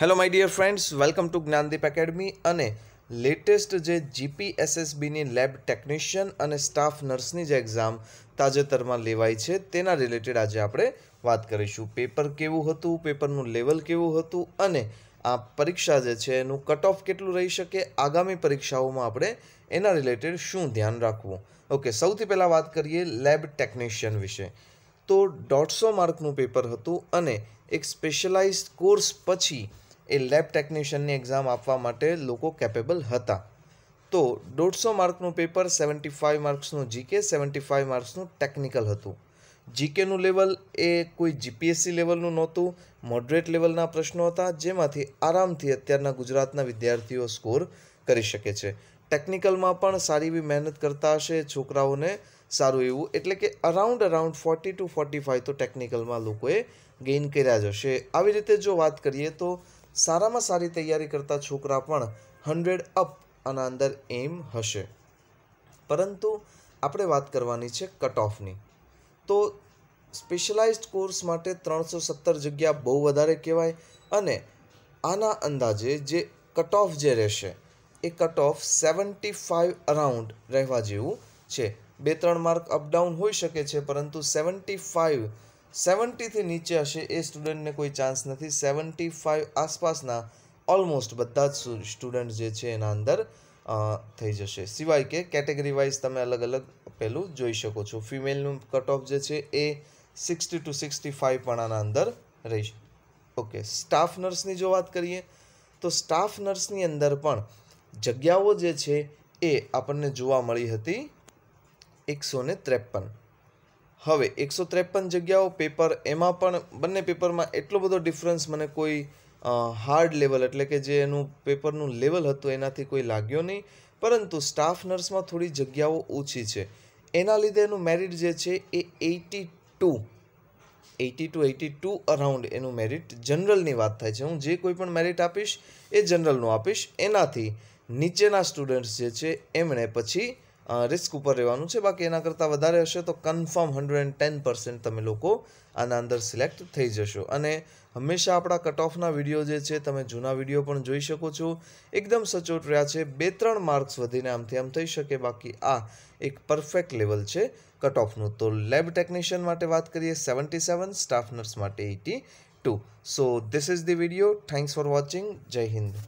hello my dear friends welcome to Gyandeep academy અને latest જે જીપીએસએસબીની લેબ ટેકનિશિયન અને સ્ટાફ નર્સની જે એક્ઝામ તાજેતરમાં લેવાય છે તેના રિલેટેડ આજે આપણે વાત કરીશું પેપર કેવું હતું પેપરનું લેવલ કેવું હતું અને આ પરીક્ષા જે છે એનું કટ ઓફ કેટલું રહી શકે આગામી પરીક્ષાઓમાં આપણે એના રિલેટેડ શું ધ્યાન રાખવું ઓકે સૌથી પહેલાં વાત કરીએ લેબ ટેકનિશિયન વિશે તો દોઢસો માર્કનું પેપર હતું અને એક સ્પેશિયલાઇઝ કોર્સ પછી એ લેબ ટેકનિશિયનની એક્ઝામ આપવા માટે લોકો કેપેબલ હતા તો દોઢસો માર્કનું પેપર સેવન્ટી ફાઇવ માર્ક્સનું જીકે સેવન્ટી ફાઇવ માર્ક્સનું ટેકનિકલ હતું જીકેનું લેવલ એ કોઈ જીપીએસસી લેવલનું નહોતું મોડરેટ લેવલના પ્રશ્નો હતા જેમાંથી આરામથી અત્યારના ગુજરાતના વિદ્યાર્થીઓ સ્કોર કરી શકે છે ટેકનિકલમાં પણ સારી એવી મહેનત કરતા હશે છોકરાઓને સારું એવું એટલે કે around around forty two forty five તો ટેકનિકલમાં લોકોએ ગેઇન કર્યા જ હશે આવી રીતે જો વાત કરીએ તો સારામાં સારી તૈયારી કરતા છોકરા પણ હંડ્રેડ અપ આના અંદર એમ હશે પરંતુ આપણે વાત કરવાની છે કટ ઓફની તો સ્પેશિયલાઇઝ્ડ કોર્સ માટે ત્રણસો સત્તર જગ્યા બહુ વધારે કહેવાય અને આના અંદાજે જે કટ ઓફ જે રહેશે એ cut off seventy five around રહેવા જેવું છે બે ત્રણ માર્ક અપડાઉન હોઈ શકે છે પરંતુ સેવન્ટી ફાઇવ સેવન્ટીથી નીચે હશે એ સ્ટુડન્ટને કોઈ ચાન્સ નથી સેવન્ટી ફાઇવ આસપાસના ઓલમોસ્ટ બધા જ સ્ટુડન્ટ જે છે એના અંદર થઈ જશે સિવાય કે કેટેગરી વાઇઝ તમે અલગ અલગ પેલું જોઈ શકો છો ફિમેલનું કટ ઓફ જે છે એ સિક્સટી ટુ સિક્સટી ફાઇવ પણ આના અંદર રહેશે ઓકે સ્ટાફ નર્સની જો વાત કરીએ તો સ્ટાફ નર્સની અંદર પણ જગ્યાઓ જે છે એ આપણને જોવા મળી હતી એકસો ત્રેપન હવે એકસો ત્રેપન જગ્યાઓ પેપર એમાં પણ બંને પેપરમાં એટલો બધો ડિફરન્સ મને કોઈ હાર્ડ લેવલ એટલે કે જે એનું પેપરનું લેવલ હતું એનાથી કોઈ લાગ્યો નહીં પરંતુ સ્ટાફ નર્સમાં થોડી જગ્યાઓ ઓછી છે એના લીધે એનું મેરિટ જે છે એ eighty two eighty two eighty two around એનું મેરિટ જનરલની વાત થાય છે હું જે કોઈ પણ મેરિટ આપીશ એ જનરલનું આપીશ એનાથી નીચેના સ્ટુડન્ટ્સ જે છે એમણે પછી રિસ્ક ઉપર રહેવાનું છે બાકી એના કરતાં વધારે હશે તો confirm hundred and ten percent તમે લોકો આના અંદર સિલેક્ટ થઈ જશો અને હંમેશા આપણા કટ ઓફના વિડીયો જે છે તમે જૂના વિડીયો પણ જોઈ શકો છો એકદમ સચોટ રહ્યા છે બે ત્રણ માર્ક્સ વધીને આમથી આમ થઈ શકે બાકી આ એક પરફેક્ટ લેવલ છે કટ ઓફનું તો લેબ ટેકનિશિયન માટે વાત કરીએ સેવન્ટી સેવન સ્ટાફ નર્સ માટે eighty two so this is the video thanks for watching Jai Hind